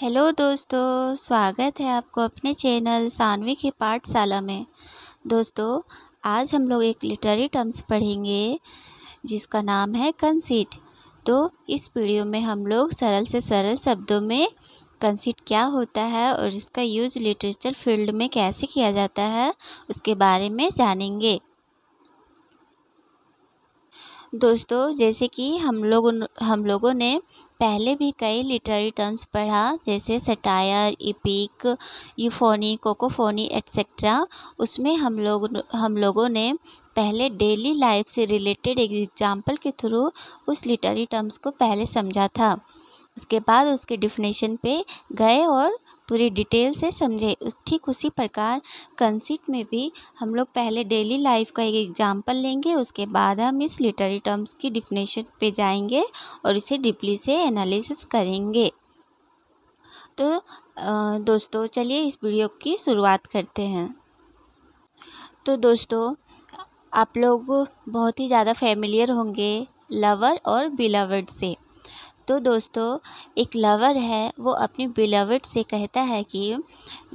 hello दोस्तों स्वागत है आपको अपने चैनल सानवी की पाठशाला में दोस्तों आज हम लोग एक लिटरेरी टर्म्स पढ़ेंगे जिसका नाम है कंसीट तो इस वीडियो में हम लोग सरल से सरल शब्दों में कंसीट क्या होता है और इसका यूज लिटरेचर फील्ड में कैसे किया जाता है उसके बारे में जानेंगे दोस्तों जैसे कि हम लोग हम लोगों ने पहले भी कई लिटरेरी टर्म्स पढ़ा जैसे satire epic euphony cacophony etcetera उसमें हम लोग हम लोगों ने पहले डेली लाइफ से रिलेटेड एक एग्ज़ाम्पल के थ्रू उस लिटरेरी टर्म्स को पहले समझा था उसके बाद उसके डिफिनेशन पे गए और पूरी डिटेल से समझे उस ठीक उसी प्रकार कंसिट में भी हम लोग पहले डेली लाइफ का एक एग्जाम्पल लेंगे उसके बाद हम इस लिटरी टर्म्स की डिफिनेशन पे जाएंगे और इसे डीपली से एनालिसिस करेंगे तो दोस्तों चलिए इस वीडियो की शुरुआत करते हैं तो दोस्तों आप लोग बहुत ही ज़्यादा फेमिलियर होंगे लवर और बिलवर्ड से तो दोस्तों एक लवर है वो अपनी बिलवट से कहता है कि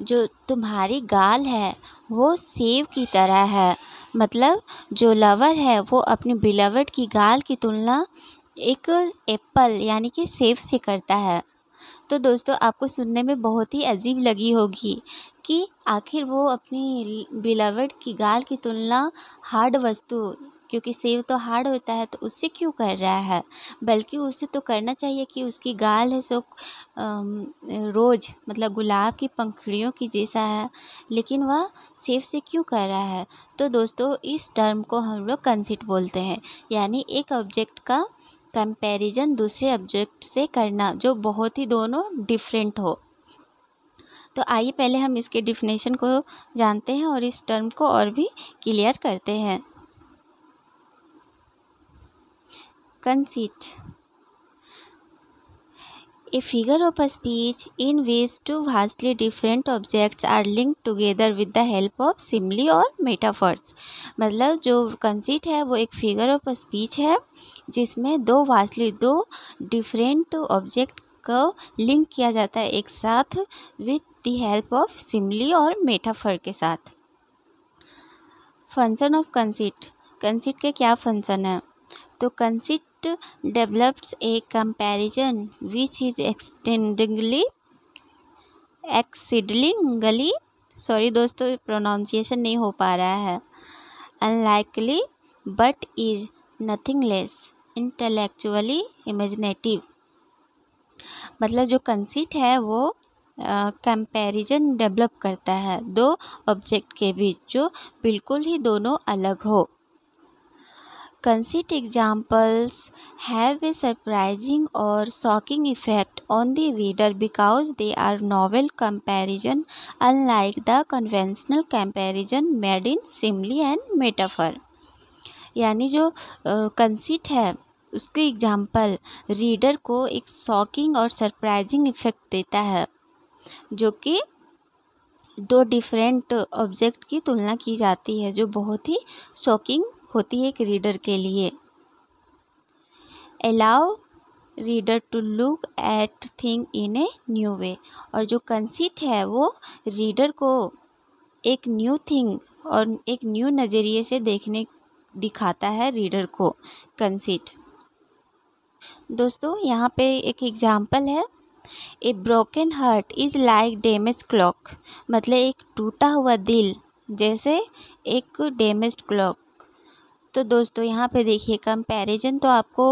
जो तुम्हारी गाल है वो सेब की तरह है मतलब जो लवर है वो अपनी बिलवट की गाल की तुलना एक एप्पल यानी कि सेब से करता है तो दोस्तों आपको सुनने में बहुत ही अजीब लगी होगी कि आखिर वो अपनी बिलावट की गाल की तुलना हार्ड वस्तु क्योंकि सेव तो हार्ड होता है तो उससे क्यों कर रहा है बल्कि उसे तो करना चाहिए कि उसकी गाल है सो रोज मतलब गुलाब की पंखड़ियों की जैसा है लेकिन वह सेव से क्यों कर रहा है तो दोस्तों इस टर्म को हम लोग कंसिट बोलते हैं यानी एक ऑब्जेक्ट का कंपैरिजन दूसरे ऑब्जेक्ट से करना जो बहुत ही दोनों डिफरेंट हो तो आइए पहले हम इसके डिफिनेशन को जानते हैं और इस टर्म को और भी क्लियर करते हैं conceit a figure of speech in which two vastly different objects are linked together with the help of simile और metaphors मतलब जो conceit है वो एक figure of speech है जिसमें दो vastly दो different object को link किया जाता है एक साथ with the help of simile और metaphor के साथ फंक्शन ऑफ कंसिट कंसिट के क्या फंक्शन है तो conceit develops a comparison which is extendingly exceedingly sorry दोस्तों प्रोनाउंसिएशन नहीं हो पा रहा है unlikely but is nothing less intellectually imaginative मतलब जो कंसिट है वो कंपेरिजन uh, डेवलप करता है दो ऑब्जेक्ट के बीच जो बिल्कुल ही दोनों अलग हो conceit examples have a surprising और shocking effect on the reader because they are novel comparison unlike the conventional comparison made in simile and metaphor यानी जो कंसीट uh, है उसके एग्जाम्पल रीडर को एक शॉकिंग और सरप्राइजिंग इफेक्ट देता है जो कि दो डिफरेंट ऑब्जेक्ट की तुलना की जाती है जो बहुत ही शॉकिंग होती है एक रीडर के लिए allow reader to look at thing in a new way और जो कंसीट है वो रीडर को एक न्यू थिंग और एक न्यू नज़रिए से देखने दिखाता है रीडर को कंसीट दोस्तों यहाँ पे एक एग्जाम्पल है a broken heart is like damage clock मतलब एक टूटा हुआ दिल जैसे एक डैमेज क्लॉक तो दोस्तों यहाँ पे देखिए कंपैरिजन तो आपको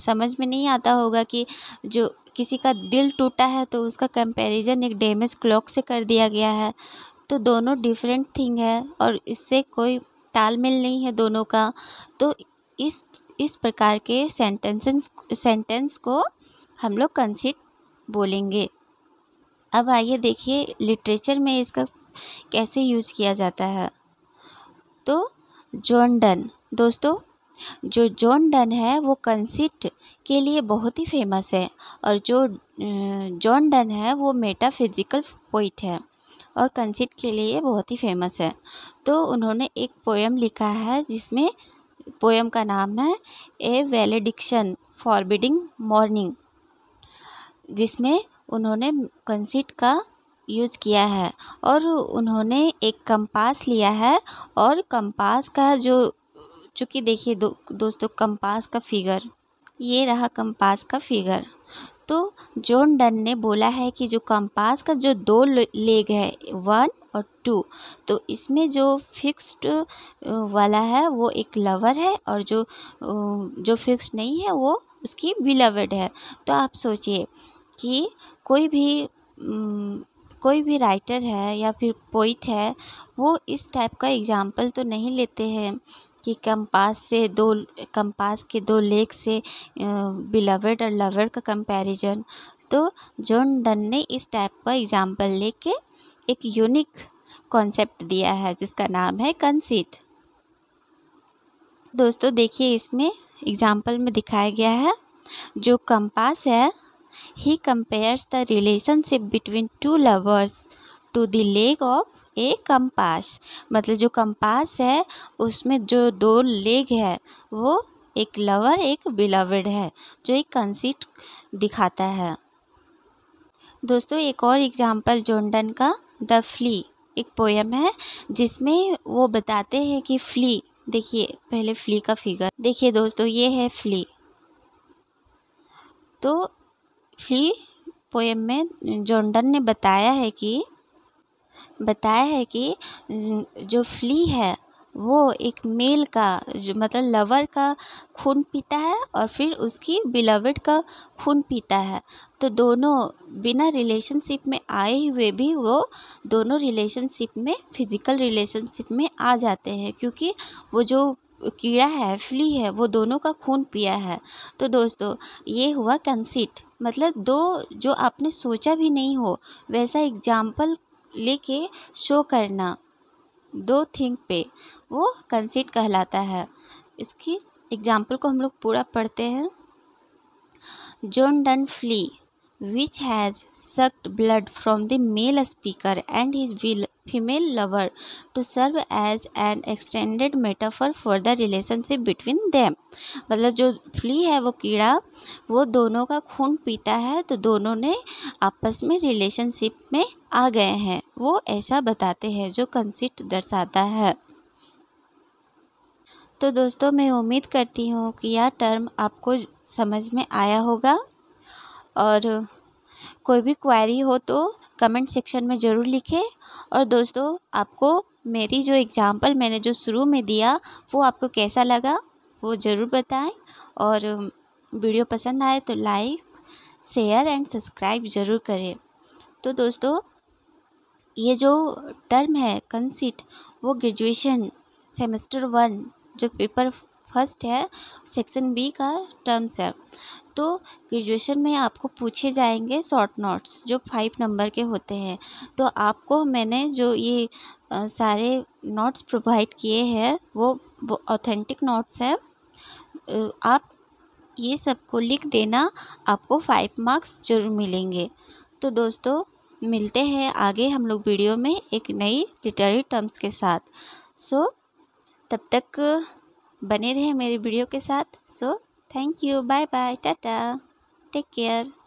समझ में नहीं आता होगा कि जो किसी का दिल टूटा है तो उसका कंपैरिजन एक डैमेज क्लॉक से कर दिया गया है तो दोनों डिफरेंट थिंग है और इससे कोई तालमेल नहीं है दोनों का तो इस इस प्रकार के सेंटेंसेस सेंटेंस को हम लोग कंसिट बोलेंगे अब आइए देखिए लिटरेचर में इसका कैसे यूज किया जाता है तो जॉन डन दोस्तों जो जॉन डन है वो कंसिट के लिए बहुत ही फेमस है और जो जॉन डन है वो मेटाफिजिकल पोइट है और कंसिट के लिए बहुत ही फेमस है तो उन्होंने एक पोएम लिखा है जिसमें पोएम का नाम है ए वेलेडिक्शन फॉरबिडिंग मॉर्निंग जिसमें उन्होंने कंसिट का यूज किया है और उन्होंने एक कंपास लिया है और कंपास का जो चूँकि देखिए दो दोस्तों कंपास का फिगर ये रहा कंपास का फिगर तो जॉन डन ने बोला है कि जो कंपास का जो दो लेग है वन और टू तो इसमें जो फिक्स्ड वाला है वो एक लवर है और जो जो फिक्स्ड नहीं है वो उसकी बिलवड है तो आप सोचिए कि कोई भी कोई भी राइटर है या फिर पोइट है वो इस टाइप का एग्ज़ाम्पल तो नहीं लेते हैं कि कम्पास से दो कम्पास के दो लेख से बिलवर्ड और लवर का कंपैरिजन तो जॉन डन ने इस टाइप का एग्जाम्पल लेके एक यूनिक कॉन्सेप्ट दिया है जिसका नाम है कंसीट दोस्तों देखिए इसमें एग्जाम्पल में दिखाया गया है जो कंपास है he compares the relationship between two lovers to the leg of ये कंपास मतलब जो कंपास है उसमें जो दो लेग है वो एक लवर एक बिलवड है जो एक कंसीट दिखाता है दोस्तों एक और एग्जाम्पल जॉन्डन का द फ्ली एक पोएम है जिसमें वो बताते हैं कि फ्ली देखिए पहले फ्ली का फिगर देखिए दोस्तों ये है फ्ली तो फ्ली पोएम में जॉन्डन ने बताया है कि बताया है कि जो फ्ली है वो एक मेल का जो मतलब लवर का खून पीता है और फिर उसकी बिलवड का खून पीता है तो दोनों बिना रिलेशनशिप में आए हुए भी वो दोनों रिलेशनशिप में फिज़िकल रिलेशनशिप में आ जाते हैं क्योंकि वो जो कीड़ा है फ्ली है वो दोनों का खून पिया है तो दोस्तों ये हुआ कंसिट मतलब दो जो आपने सोचा भी नहीं हो वैसा एग्जाम्पल लेके शो करना दो थिंक पे वो कंसीट कहलाता है इसकी एग्जाम्पल को हम लोग पूरा पढ़ते हैं John Donne flea which has sucked blood from the male speaker and his will female lover to serve as an extended metaphor for the relationship between them मतलब जो फ्ली है वो कीड़ा वो दोनों का खून पीता है तो दोनों ने आपस में रिलेशनशिप में आ गए हैं वो ऐसा बताते हैं जो कंसिट दर्शाता है तो दोस्तों मैं उम्मीद करती हूँ कि यह टर्म आपको समझ में आया होगा और कोई भी क्वारी हो तो कमेंट सेक्शन में ज़रूर लिखें और दोस्तों आपको मेरी जो एग्ज़ाम्पल मैंने जो शुरू में दिया वो आपको कैसा लगा वो ज़रूर बताएं और वीडियो पसंद आए तो लाइक शेयर एंड सब्सक्राइब ज़रूर करें तो दोस्तों ये जो टर्म है कंसिट वो ग्रेजुएशन सेमेस्टर वन जो पेपर फर्स्ट है सेक्शन बी का टर्म्स है तो ग्रेजुएशन में आपको पूछे जाएंगे शॉर्ट नोट्स जो फाइव नंबर के होते हैं तो आपको मैंने जो ये आ, सारे नोट्स प्रोवाइड किए हैं वो ऑथेंटिक नोट्स हैं आप ये सबको लिख देना आपको फाइव मार्क्स जरूर मिलेंगे तो दोस्तों मिलते हैं आगे हम लोग वीडियो में एक नई लिटरेरी टर्म्स के साथ सो तब तक बने रहे मेरे वीडियो के साथ so thank you bye bye tata take care